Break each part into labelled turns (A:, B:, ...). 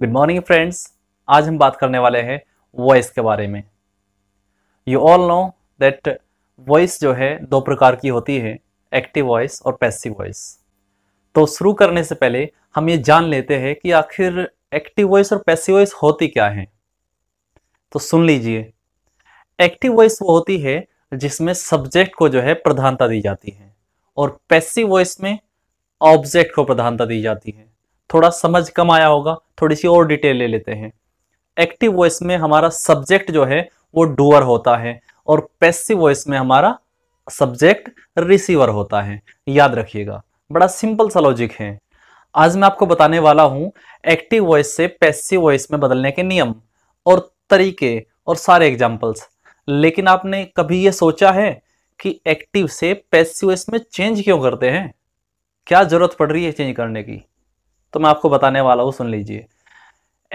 A: good morning friends आज हम बात करने वाले हैं वॉइस के बारे में you all know that voice जो है दो प्रकार की होती है एक्टिव वॉइस और पैसिव वॉइस तो शुरू करने से पहले हम ये जान लेते हैं कि आखिर एक्टिव वॉइस और पैसिव वॉइस होती क्या है तो सुन लीजिए एक्टिव वॉइस वो होती है जिसमें सब्जेक्ट को जो है प्रधानता दी जाती है और पैसिव वॉइस में ऑब्जेक्ट को प्रधानता दी जाती है थोड़ा समझ कम आया होगा थोड़ी सी और डिटेल ले लेते हैं एक्टिव वॉइस में हमारा सब्जेक्ट जो है वो डूअर होता है और पैसिव वॉइस में हमारा सब्जेक्ट रिसीवर होता है याद रखिएगा बड़ा सिंपल सा लॉजिक है आज मैं आपको बताने वाला हूं एक्टिव वॉइस से पैसिव वॉइस में बदलने के नियम और तरीके और सारे एग्जाम्पल्स लेकिन आपने कभी ये सोचा है कि एक्टिव से पैसिव वॉइस में चेंज क्यों करते हैं क्या जरूरत पड़ रही है चेंज करने की तो मैं आपको बताने वाला हूँ सुन लीजिए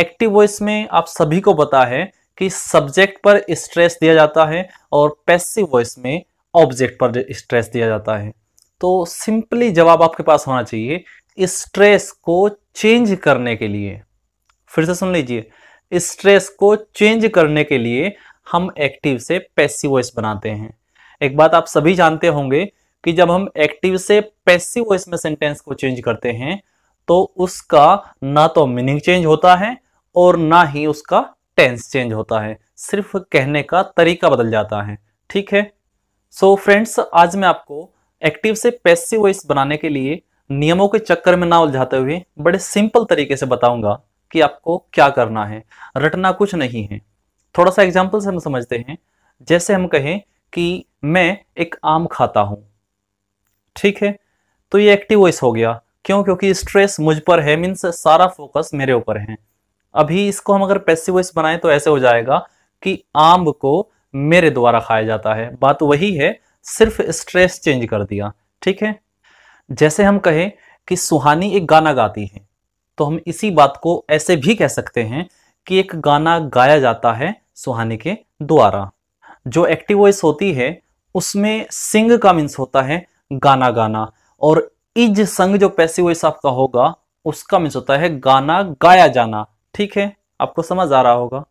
A: एक्टिव वॉइस में आप सभी को पता है कि सब्जेक्ट पर स्ट्रेस दिया जाता है और पैसिव वॉइस में ऑब्जेक्ट पर स्ट्रेस दिया जाता है तो सिंपली जवाब आपके पास होना चाहिए स्ट्रेस को चेंज करने के लिए फिर से सुन लीजिए स्ट्रेस को चेंज करने के लिए हम एक्टिव से पैसिव वॉइस बनाते हैं एक बात आप सभी जानते होंगे कि जब हम एक्टिव से पैसिव वॉइस में सेंटेंस को चेंज करते हैं तो उसका ना तो मीनिंग चेंज होता है और ना ही उसका टेंस चेंज होता है सिर्फ कहने का तरीका बदल जाता है ठीक है सो so फ्रेंड्स आज मैं आपको एक्टिव से पैसिव वॉइस बनाने के लिए नियमों के चक्कर में ना उलझाते हुए बड़े सिंपल तरीके से बताऊंगा कि आपको क्या करना है रटना कुछ नहीं है थोड़ा सा एग्जाम्पल से हम समझते हैं जैसे हम कहें कि मैं एक आम खाता हूं ठीक है तो ये एक्टिव वॉइस हो गया क्यों क्योंकि स्ट्रेस मुझ पर है मीन्स सारा फोकस मेरे ऊपर है अभी इसको हम अगर पैसिव वॉइस बनाएं तो ऐसे हो जाएगा कि आम को मेरे द्वारा खाया जाता है बात वही है सिर्फ स्ट्रेस चेंज कर दिया ठीक है जैसे हम कहें कि सुहानी एक गाना गाती है तो हम इसी बात को ऐसे भी कह सकते हैं कि एक गाना गाया जाता है सुहानी के द्वारा जो एक्टिव वॉइस होती है उसमें सिंग का मीन्स होता है गाना गाना और इज संग जो पैसिव वॉइस आपका होगा उसका मीन्स होता है गाना गाया जाना ठीक है आपको समझ आ रहा होगा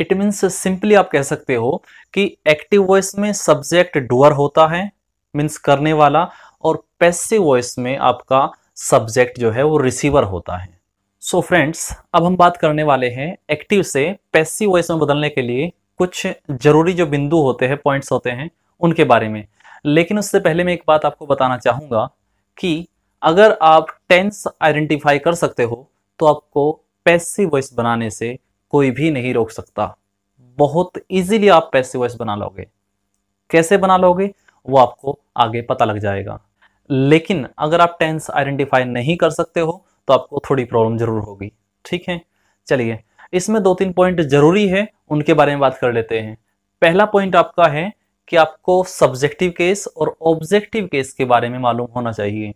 A: इट मीन्स सिंपली आप कह सकते हो कि एक्टिव वॉइस में सब्जेक्ट डुअर होता है मीन्स करने वाला और पैसिव वॉइस में आपका सब्जेक्ट जो है वो रिसीवर होता है सो so फ्रेंड्स अब हम बात करने वाले हैं एक्टिव से पैसिव वॉइस में बदलने के लिए कुछ जरूरी जो बिंदु होते हैं पॉइंट्स होते हैं उनके बारे में लेकिन उससे पहले मैं एक बात आपको बताना चाहूंगा कि अगर आप टेंस आइडेंटिफाई कर सकते हो तो आपको पैसिव वॉइस बनाने से कोई भी नहीं रोक सकता बहुत इजीली आप पैसिव वॉइस बना लोगे कैसे बना लोगे वो आपको आगे पता लग जाएगा लेकिन अगर आप टेंस आइडेंटिफाई नहीं कर सकते हो तो आपको थोड़ी प्रॉब्लम जरूर होगी ठीक है चलिए इसमें दो तीन पॉइंट जरूरी है उनके बारे में बात कर लेते हैं पहला पॉइंट आपका है कि आपको सब्जेक्टिव केस और ऑब्जेक्टिव केस के बारे में मालूम होना चाहिए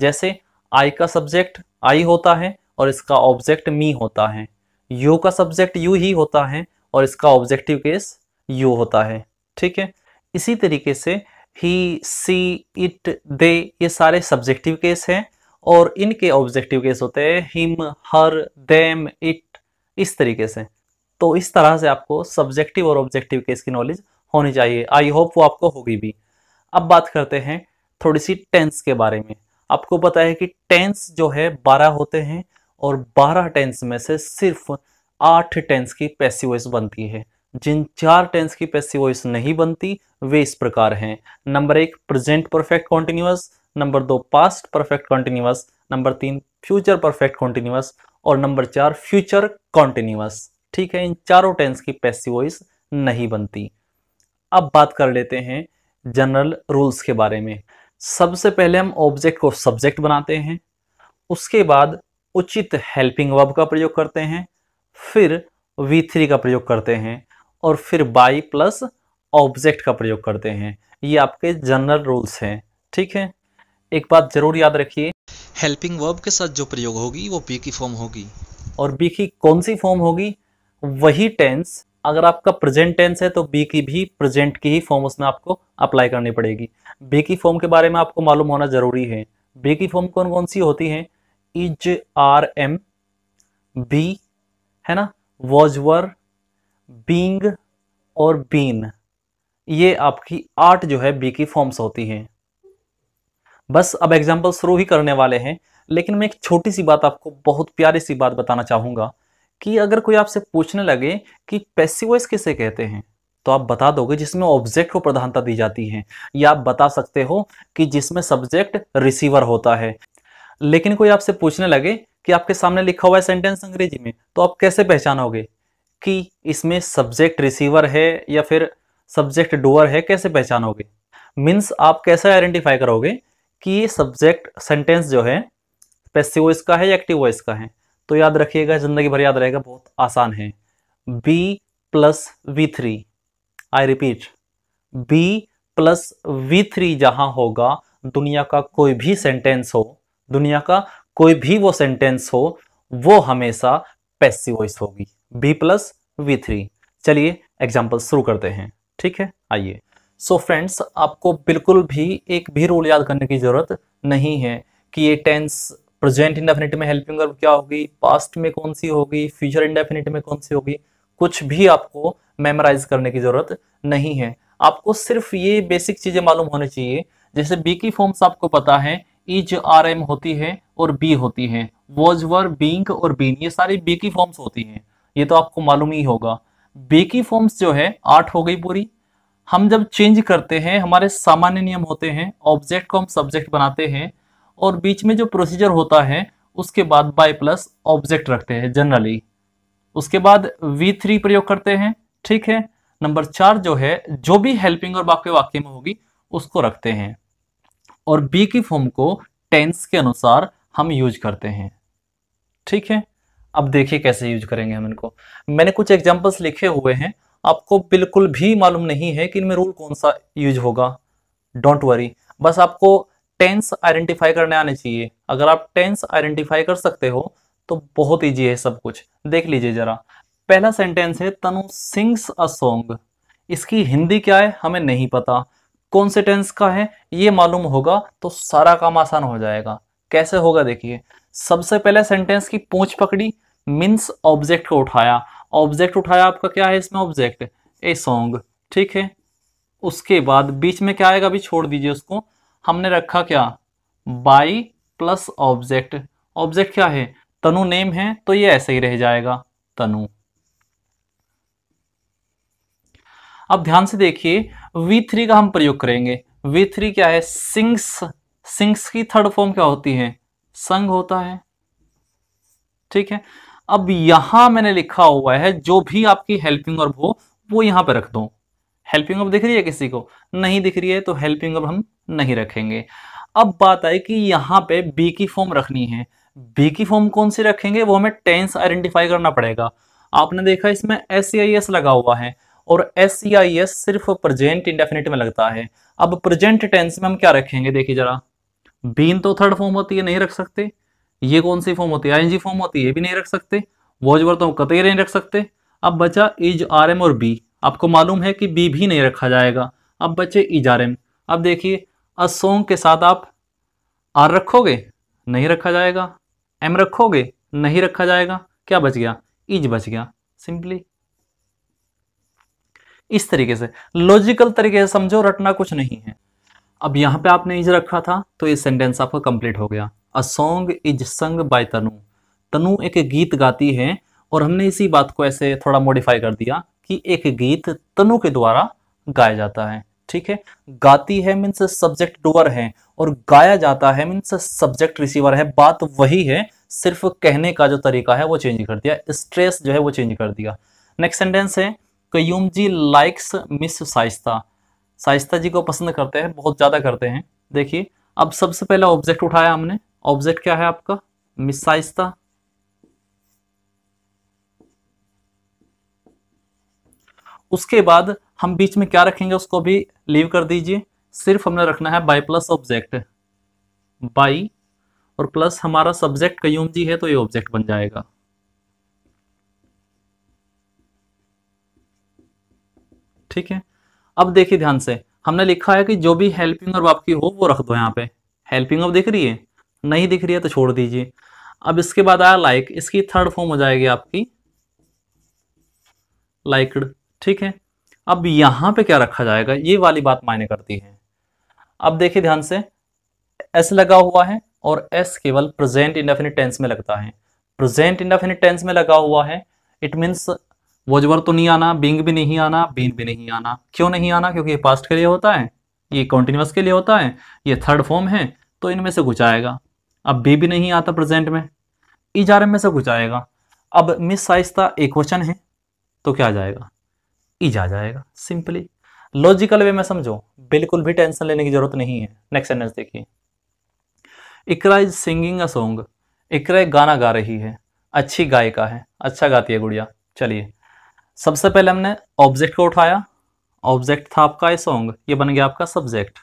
A: जैसे आई का सब्जेक्ट आई होता है और इसका ऑब्जेक्ट मी होता है यू का सब्जेक्ट यू ही होता है और इसका ऑब्जेक्टिव केस यू होता है ठीक है इसी तरीके से ही सी इट दे ये सारे सब्जेक्टिव केस हैं और इनके ऑब्जेक्टिव केस होते हैं हिम हर देम इट इस तरीके से तो इस तरह से आपको सब्जेक्टिव और ऑब्जेक्टिव केस की नॉलेज होनी चाहिए आई होप वो आपको होगी भी अब बात करते हैं थोड़ी सी टेंस के बारे में आपको पता है कि टेंस जो है बारह होते हैं और बारह टेंस में से सिर्फ आठ टेंस की पैसिव वॉइस बनती है जिन चार टेंस की पैसिव वॉइस नहीं बनती वे इस प्रकार हैं नंबर एक प्रेजेंट परफेक्ट कॉन्टिन्यूस नंबर दो पास्ट परफेक्ट कॉन्टिन्यूस नंबर तीन फ्यूचर परफेक्ट कॉन्टिन्यूस और नंबर चार फ्यूचर कॉन्टिन्यूस ठीक है इन चारों टेंस की पैसिव वॉइस नहीं बनती अब बात कर लेते हैं जनरल रूल्स के बारे में सबसे पहले हम ऑब्जेक्ट को सब्जेक्ट बनाते हैं उसके बाद उचित हेल्पिंग वर्ब का प्रयोग करते हैं फिर वी का प्रयोग करते हैं और फिर बाई प्लस ऑब्जेक्ट का प्रयोग करते हैं ये आपके जनरल रूल्स हैं ठीक है एक बात जरूर याद रखिए हेल्पिंग वर्ब के साथ जो प्रयोग होगी वो बी की फॉर्म होगी और बी की कौन सी फॉर्म होगी वही टेंस अगर आपका प्रेजेंट टेंस है तो बी की भी प्रेजेंट की ही फॉर्म उसमें आपको अप्लाई करनी पड़ेगी बी की फॉर्म के बारे में आपको मालूम होना जरूरी है बी की फॉर्म कौन कौन सी होती है इज आर एम बी है ना वॉज वर बींग और बीन ये आपकी आठ जो है बी की फॉर्म्स होती हैं बस अब एग्जाम्पल शुरू ही करने वाले हैं लेकिन मैं एक छोटी सी बात आपको बहुत प्यारी सी बात बताना चाहूंगा कि अगर कोई आपसे पूछने लगे कि पैसिव वॉइस किसे कहते हैं तो आप बता दोगे जिसमें ऑब्जेक्ट को प्रधानता दी जाती है या आप बता सकते हो कि जिसमें सब्जेक्ट रिसीवर होता है लेकिन कोई आपसे पूछने लगे कि आपके सामने लिखा हुआ है सेंटेंस अंग्रेजी में तो आप कैसे पहचानोगे कि इसमें सब्जेक्ट रिसीवर है या फिर सब्जेक्ट डोअर है कैसे पहचानोगे मीन्स आप कैसे आइडेंटिफाई करोगे कि ये सब्जेक्ट सेंटेंस जो है पैसिव वॉइस का है या एक्टिव वॉइस का है तो याद रखिएगा जिंदगी भर याद रहेगा बहुत आसान है be plus V three I repeat be plus V three जहां होगा दुनिया का कोई भी सेंटेंस हो दुनिया का कोई भी वो सेंटेंस हो वो हमेशा पैसिव वॉइस होगी बी प्लस वी थ्री चलिए एग्जाम्पल शुरू करते हैं ठीक है आइए सो फ्रेंड्स आपको बिल्कुल भी एक भी रूल याद करने की ज़रूरत नहीं है कि ये टेंस प्रेजेंट इंडेफिनिट में हेल्पिंग वर्ब क्या होगी पास्ट में कौन सी होगी फ्यूचर इंडेफिनिट में कौन सी होगी कुछ भी आपको मेमोराइज करने की जरूरत नहीं है आपको सिर्फ ये बेसिक चीजें मालूम होनी चाहिए जैसे बी की फॉर्म्स आपको पता है इज आर एम होती है और बी होती है वॉज वर बींग और बीन ये सारी बी की फॉर्म्स होती हैं ये तो आपको मालूम ही होगा बी की फॉर्म्स जो है आठ हो गई पूरी हम जब चेंज करते हैं हमारे सामान्य नियम होते हैं ऑब्जेक्ट को हम सब्जेक्ट बनाते हैं और बीच में जो प्रोसीजर होता है उसके बाद बाय प्लस ऑब्जेक्ट रखते हैं जनरली उसके बाद वी थ्री प्रयोग करते हैं ठीक है नंबर चार जो है जो भी हेल्पिंग और बाकी वाक्य में होगी उसको रखते हैं और बी की फॉर्म को टेंस के अनुसार हम यूज करते हैं ठीक है अब देखिए कैसे यूज करेंगे हम इनको मैंने कुछ एग्जाम्पल्स लिखे हुए हैं आपको बिल्कुल भी मालूम नहीं है कि इनमें रूल कौन सा यूज होगा डोंट वरी बस आपको टेंस आइडेंटिफाई करने आने चाहिए अगर आप टेंस आइडेंटिफाई कर सकते हो तो बहुत ईजी है सब कुछ देख लीजिए जरा पहला सेंटेंस है तनु सिंग्स अ सॉन्ग इसकी हिंदी क्या है हमें नहीं पता कौन से टेंस का है ये मालूम होगा तो सारा काम आसान हो जाएगा कैसे होगा देखिए सबसे पहले सेंटेंस की पूछ पकड़ी मीन्स ऑब्जेक्ट को उठाया ऑब्जेक्ट उठाया आपका क्या है इसमें ऑब्जेक्ट ए सॉन्ग ठीक है उसके बाद बीच में क्या आएगा अभी छोड़ दीजिए उसको हमने रखा क्या बाई प्लस ऑब्जेक्ट ऑब्जेक्ट क्या है तनु नेम है तो ये ऐसे ही रह जाएगा तनु अब ध्यान से देखिए V3 का हम प्रयोग करेंगे V3 क्या है सिंग्स सिंग्स की थर्ड फॉर्म क्या होती है संघ होता है ठीक है अब यहां मैंने लिखा हुआ है जो भी आपकी हेल्पिंग और वो वो यहां पर रख दो हेल्पिंग अब दिख रही है किसी को नहीं दिख रही है तो हेल्पिंग अब हम नहीं रखेंगे अब बात आई कि यहाँ पे बी की फॉर्म रखनी है बी की फॉर्म कौन सी रखेंगे वो हमें टेंस आइडेंटिफाई करना पड़ेगा आपने देखा इसमें एस सी आई एस लगा हुआ है और एस सी आई एस सिर्फ प्रेजेंट इंडेफिनिट में लगता है अब प्रेजेंट टेंस में हम क्या रखेंगे देखिए जरा बीन तो थर्ड फॉर्म होती है नहीं रख सकते ये कौन सी फॉर्म होती है आईएनजी फॉर्म होती है ये भी नहीं रख सकते वॉजवर तो हम कतई नहीं रख सकते अब बचा इज आर एम और बी आपको मालूम है कि बी भी नहीं रखा जाएगा अब बचे इजारम अब देखिए असोंग के साथ आप आर रखोगे नहीं रखा जाएगा एम रखोगे नहीं रखा जाएगा क्या बच गया इज बच गया सिंपली इस तरीके से लॉजिकल तरीके से समझो रटना कुछ नहीं है अब यहां पे आपने इज रखा था तो ये सेंटेंस आपका कंप्लीट हो गया a song is sung by Tanu Tanu एक गीत गाती है और हमने इसी बात को ऐसे थोड़ा मॉडिफाई कर दिया कि एक गीत तनु के द्वारा गाया जाता है ठीक है गाती है मीन्स सब्जेक्ट डोअर है और गाया जाता है मीन्स सब्जेक्ट रिसीवर है बात वही है सिर्फ कहने का जो तरीका है वो चेंज कर दिया स्ट्रेस जो है वो चेंज कर दिया नेक्स्ट सेंटेंस है कयूम जी लाइक्स मिस साइस्ता साइस्ता जी को पसंद करते हैं बहुत ज़्यादा करते हैं देखिए अब सबसे पहला ऑब्जेक्ट उठाया हमने ऑब्जेक्ट क्या है आपका मिस साइस्ता उसके बाद हम बीच में क्या रखेंगे उसको भी लीव कर दीजिए सिर्फ हमने रखना है बाई प्लस ऑब्जेक्ट बाई और प्लस हमारा सब्जेक्ट कयूम जी है तो ये ऑब्जेक्ट बन जाएगा ठीक है अब देखिए ध्यान से हमने लिखा है कि जो भी हेल्पिंग और आपकी हो वो रख दो यहाँ पे हेल्पिंग अब दिख रही है नहीं दिख रही है तो छोड़ दीजिए अब इसके बाद आया लाइक इसकी थर्ड फॉर्म हो जाएगी आपकी लाइकड ठीक है अब यहां पे क्या रखा जाएगा ये वाली बात मायने करती है अब देखिए ध्यान से एस लगा हुआ है और एस केवल प्रेजेंट इंडेफिनिट टेंस में लगता है प्रेजेंट इंडेफिनिट टेंस में लगा हुआ है इट मीन्स वोजवर तो नहीं आना बिंग भी नहीं आना बीन भी नहीं आना क्यों नहीं आना क्योंकि ये पास्ट के लिए होता है ये कॉन्टिन्यूस के लिए होता है ये थर्ड फॉर्म है तो इनमें से कुछ आएगा अब बी भी नहीं आता प्रेजेंट में इजारे e में से कुछ आएगा अब मिस साइस्ता एक क्वेश्चन है तो क्या जाएगा ईज आ जाएगा सिंपली लॉजिकल वे में समझो बिल्कुल भी टेंशन लेने की जरूरत नहीं है नेक्स्ट सेंटेंस देखिए Iqra is singing a song Iqra एक गाना गा रही है अच्छी गायिका है अच्छा गाती है गुड़िया चलिए सबसे पहले हमने ऑब्जेक्ट को उठाया ऑब्जेक्ट था आपका ये सॉन्ग ये बन गया आपका सब्जेक्ट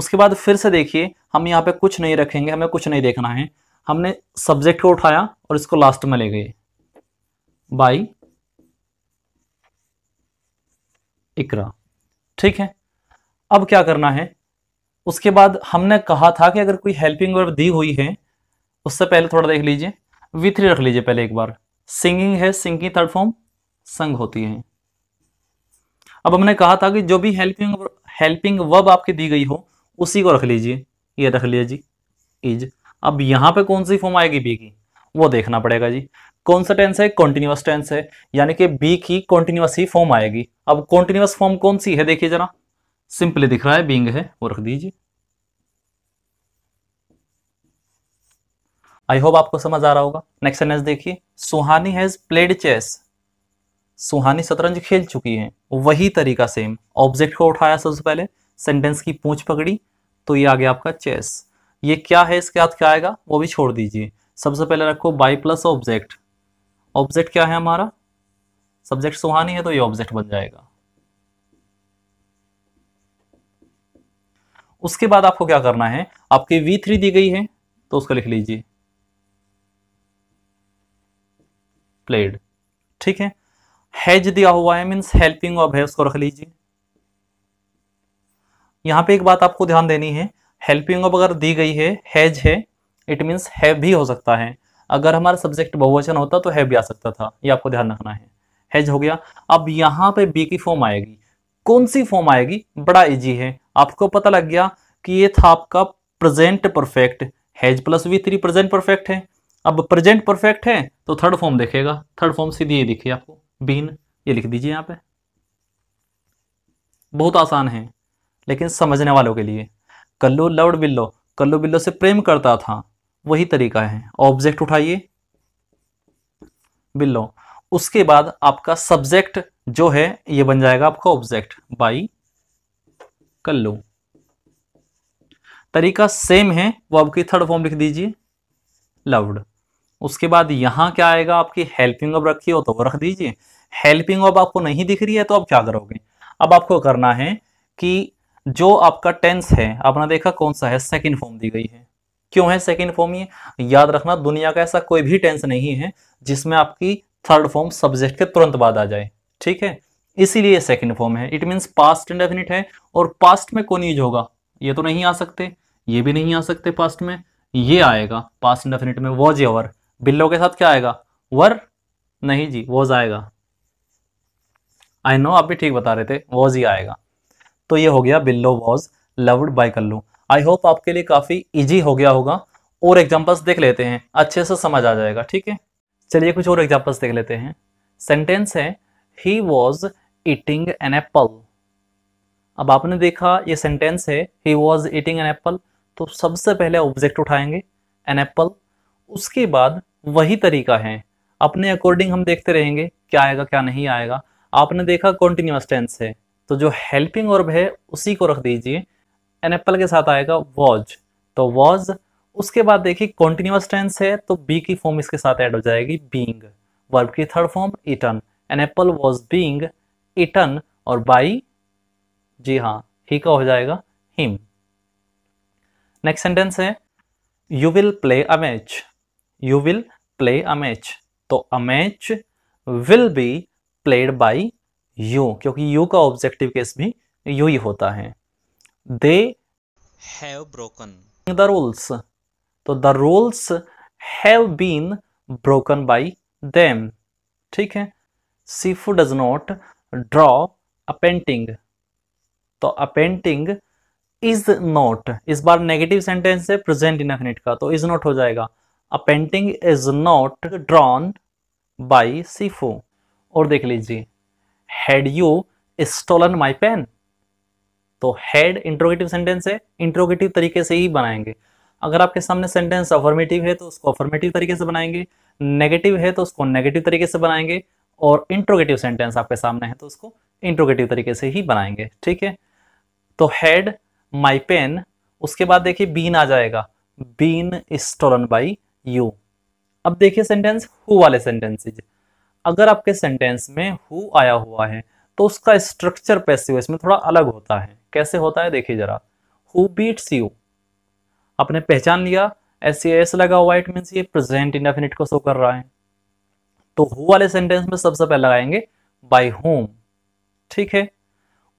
A: उसके बाद फिर से देखिए हम यहाँ पे कुछ नहीं रखेंगे हमें कुछ नहीं देखना है हमने सब्जेक्ट को उठाया और इसको लास्ट में ले गए बाई इकरा ठीक है अब क्या करना है उसके बाद हमने कहा था कि अगर कोई हेल्पिंग वर्ब दी हुई है उससे पहले थोड़ा देख लीजिए विथ्री रख लीजिए पहले एक बार सिंगिंग है सिंगिंग थर्ड फॉर्म संग होती है अब हमने कहा था कि जो भी हेल्पिंग हेल्पिंग वर्ब आपकी दी गई हो उसी को रख लीजिए ये रख लिया जी इज अब यहां पे कौन सी फॉर्म आएगी बी की वो देखना पड़ेगा जी कौन सा टेंस है कॉन्टिन्यूस टेंस है यानी कि बी की कॉन्टिन्यूस ही फॉर्म आएगी अब कॉन्टिन्यूस फॉर्म कौन सी है देखिए जरा सिंपली दिख रहा है बींग है वो रख दीजिए आई होप आपको समझ आ रहा होगा नेक्स्ट सेंटेंस देखिए Suhani has played chess Suhani शतरंज खेल चुकी है वही तरीका सेम ऑब्जेक्ट को उठाया सबसे पहले सेंटेंस की पूंछ पकड़ी तो ये आ गया आपका चेस ये क्या है इसके बाद क्या आएगा वो भी छोड़ दीजिए सबसे पहले रखो बाई प्लस ऑब्जेक्ट ऑब्जेक्ट क्या है हमारा सब्जेक्ट सुहानी है तो ये ऑब्जेक्ट बन जाएगा उसके बाद आपको क्या करना है आपकी वी थ्री दी गई है तो उसको लिख लीजिए प्लेड ठीक है हैज दिया हुआ है मीन्स हेल्पिंग ऑफ है उसको रख लीजिए यहां पे एक बात आपको ध्यान देनी है हेल्पिंग ऑफ अगर दी गई है हैज है इट मीन्स हैव भी हो सकता है अगर हमारा सब्जेक्ट बहुवचन होता तो हैव भी आ सकता था ये आपको ध्यान रखना है हैज हो गया अब यहाँ पे बी की फॉर्म आएगी कौन सी फॉर्म आएगी बड़ा इजी है आपको पता लग गया कि ये था आपका present perfect has plus V three present perfect है अब प्रेजेंट परफेक्ट है तो थर्ड फॉर्म देखेगा थर्ड फॉर्म सीधी ये दिखी आपको बीन ये लिख दीजिए यहाँ पे बहुत आसान है लेकिन समझने वालों के लिए कल्लू लवड बिल्लो कल्लू बिल्लो से प्रेम करता था वही तरीका है ऑब्जेक्ट उठाइए बिलो उसके बाद आपका सब्जेक्ट जो है ये बन जाएगा आपका ऑब्जेक्ट बाई कल्लू तरीका सेम है वो आपकी थर्ड फॉर्म लिख दीजिए लव्ड उसके बाद यहां क्या आएगा आपकी हेल्पिंग अब रखी हो तो वो रख दीजिए हेल्पिंग अब आपको नहीं दिख रही है तो आप क्या करोगे अब आपको करना है कि जो आपका टेंस है आपने देखा कौन सा है सेकंड फॉर्म दी गई है क्यों है सेकेंड फॉर्म ये याद रखना दुनिया का ऐसा कोई भी टेंस नहीं है जिसमें आपकी थर्ड फॉर्म सब्जेक्ट के तुरंत बाद आ जाए ठीक है इसीलिए सेकेंड फॉर्म है इट मीन्स पास्ट इंडेफिनिट है और पास्ट में कौन यूज होगा ये तो नहीं आ सकते ये भी नहीं आ सकते पास्ट में ये आएगा पास्ट इंडेफिनिट में वॉज यवर बिल्लो के साथ क्या आएगा वर नहीं जी वॉज आएगा आई नो आप भी ठीक बता रहे थे वॉज ही आएगा तो ये हो गया Billo was loved by Kallu I hope आपके लिए काफ़ी ईजी हो गया होगा और एग्जाम्पल्स देख लेते हैं अच्छे से समझ आ जाएगा ठीक है चलिए कुछ और एग्जाम्पल्स देख लेते हैं सेंटेंस है he was eating an apple अब आपने देखा ये सेंटेंस है he was eating an apple तो सबसे पहले ऑब्जेक्ट उठाएंगे एन एप्पल उसके बाद वही तरीका है अपने अकॉर्डिंग हम देखते रहेंगे क्या आएगा क्या नहीं आएगा आपने देखा कॉन्टिन्यूस टेंस है तो जो हेल्पिंग वर्ब है उसी को रख दीजिए एन एप्पल के साथ आएगा वॉज तो वॉज उसके बाद देखिए कॉन्टिन्यूस टेंस है तो बी की फॉर्म इसके साथ ऐड हो जाएगी बींग वर्ब की third form eaten an apple was being eaten और बाई जी हाँ ही का हो जाएगा हिम नेक्स्ट सेंटेंस है you will play a match you will play a match तो a match will be played by you क्योंकि यू का ऑब्जेक्टिव केस भी यू ही होता है they have broken the rules तो the rules have been broken by them ठीक है सीफू does not draw a painting तो अ पेंटिंग इज नॉट इस बार नेगेटिव सेंटेंस है प्रेजेंट इनफिनिट का तो इज नॉट हो जाएगा a painting is not drawn by Sifu और देख लीजिए had you stolen my pen तो हेड इंट्रोगेटिव सेंटेंस है इंट्रोगेटिव तरीके से ही बनाएंगे अगर आपके सामने सेंटेंस अफर्मेटिव है तो उसको अफर्मेटिव तरीके से बनाएंगे नेगेटिव है तो उसको नेगेटिव तरीके से बनाएंगे और इंट्रोगेटिव सेंटेंस आपके सामने है तो उसको इंट्रोगेटिव तरीके से ही बनाएंगे ठीक है तो हैड माई पेन उसके बाद देखिए बीन आ जाएगा बीन स्टोलन बाई यू अब देखिए सेंटेंस हु वाले सेंटेंसेज अगर आपके सेंटेंस में हु आया हुआ है तो उसका स्ट्रक्चर पैसिव इसमें थोड़ा अलग होता है कैसे होता है देखिए जरा हु बीट्स यू आपने पहचान लिया एस एस लगा हुआ इट मीन्स ये प्रेजेंट इंडेफिनिट को शो कर रहा है तो हु वाले सेंटेंस में सबसे पहले लगाएंगे बाय होम ठीक है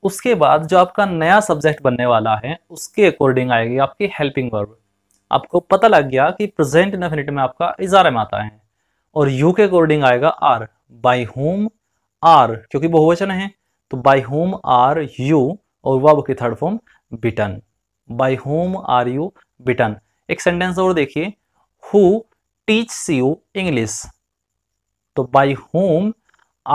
A: उसके बाद जो आपका नया सब्जेक्ट बनने वाला है उसके अकॉर्डिंग आएगी आपकी हेल्पिंग वर्ब आपको पता लग गया कि प्रेजेंट इंडेफिनिट में आपका इजारे में आता है और यू के अकॉर्डिंग आएगा आर बाई होम आर क्योंकि बहुवचन है तो बाई होम आर यू और वर्ब की third form bitten by whom are you bitten एक सेंटेंस और देखिए हु टीच यू इंग्लिश तो by whom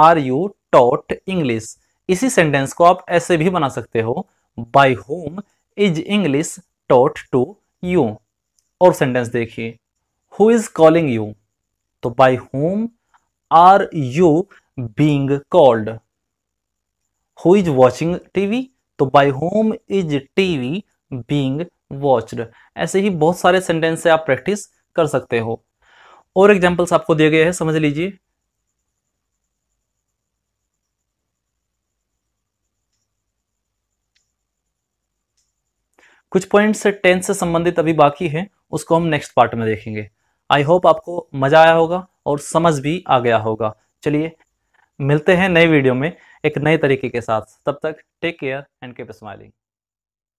A: are you taught English इसी सेंटेंस को आप ऐसे भी बना सकते हो by whom is English taught to you और सेंटेंस देखिए हु इज कॉलिंग यू तो by whom are you being called who is watching TV तो by whom is TV being watched ऐसे ही बहुत सारे सेंटेंस से आप प्रैक्टिस कर सकते हो और एग्जाम्पल्स आपको दिए गए हैं समझ लीजिए कुछ पॉइंट्स टेंथ से संबंधित अभी बाकी हैं उसको हम नेक्स्ट पार्ट में देखेंगे आई होप आपको मजा आया होगा और समझ भी आ गया होगा चलिए मिलते हैं नए वीडियो में एक नए तरीके के साथ तब तक take care and keep smiling